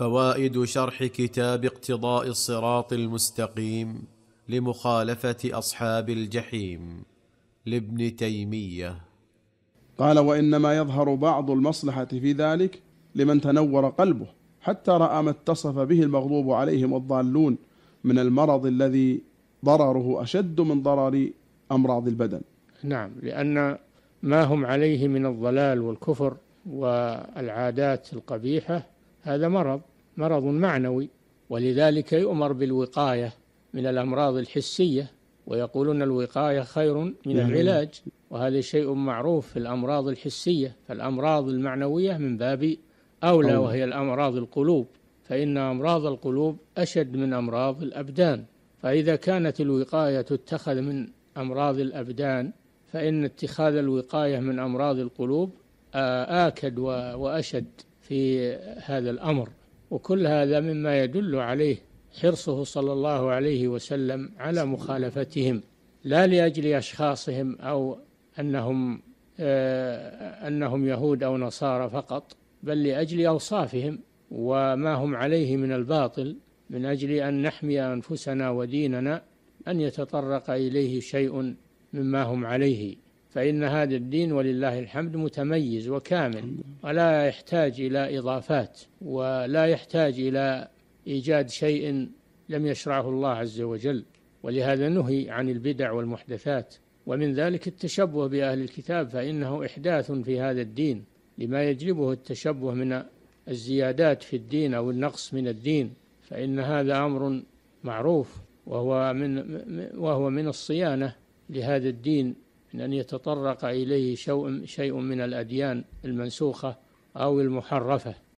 فوائد شرح كتاب اقتضاء الصراط المستقيم لمخالفه اصحاب الجحيم لابن تيميه قال وانما يظهر بعض المصلحه في ذلك لمن تنور قلبه حتى راى ما اتصف به المغضوب عليهم الضالون من المرض الذي ضرره اشد من ضرر امراض البدن. نعم لان ما هم عليه من الضلال والكفر والعادات القبيحه هذا مرض مرض معنوي ولذلك يؤمر بالوقاية من الأمراض الحسية ويقولون الوقاية خير من نعم. العلاج وهذا شيء معروف في الأمراض الحسية فالأمراض المعنوية من باب أولى وهي الأمراض القلوب فإن أمراض القلوب أشد من أمراض الأبدان فإذا كانت الوقاية تتخذ من أمراض الأبدان فإن اتخاذ الوقاية من أمراض القلوب آكد وأشد في هذا الأمر وكل هذا مما يدل عليه حرصه صلى الله عليه وسلم على مخالفتهم لا لاجل اشخاصهم او انهم آه، انهم يهود او نصارى فقط بل لاجل اوصافهم وما هم عليه من الباطل من اجل ان نحمي انفسنا وديننا ان يتطرق اليه شيء مما هم عليه فإن هذا الدين ولله الحمد متميز وكامل ولا يحتاج إلى إضافات ولا يحتاج إلى إيجاد شيء لم يشرعه الله عز وجل ولهذا نهي عن البدع والمحدثات ومن ذلك التشبه بأهل الكتاب فإنه إحداث في هذا الدين لما يجلبه التشبه من الزيادات في الدين أو النقص من الدين فإن هذا أمر معروف وهو من وهو من الصيانة لهذا الدين من أن يتطرق إليه شيء من الأديان المنسوخة أو المحرفة